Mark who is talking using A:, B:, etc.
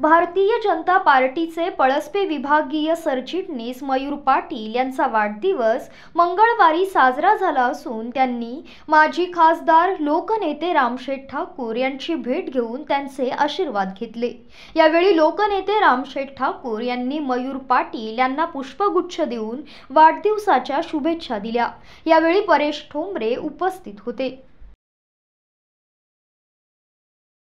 A: भारतीय जनता पार्टीचे पळस्पे विभागीय सरचिटणीस मयूर पाटील यांचा वाढदिवस मंगळवारी साजरा झाला असून त्यांनी माजी खासदार लोकनेते रामशेठ ठाकूर यांची भेट घेऊन त्यांचे आशीर्वाद घेतले यावेळी लोकनेते रामशेठ ठाकूर यांनी मयूर पाटील यांना पुष्पगुच्छ देऊन वाढदिवसाच्या शुभेच्छा दिल्या यावेळी परेश ठोंबरे उपस्थित होते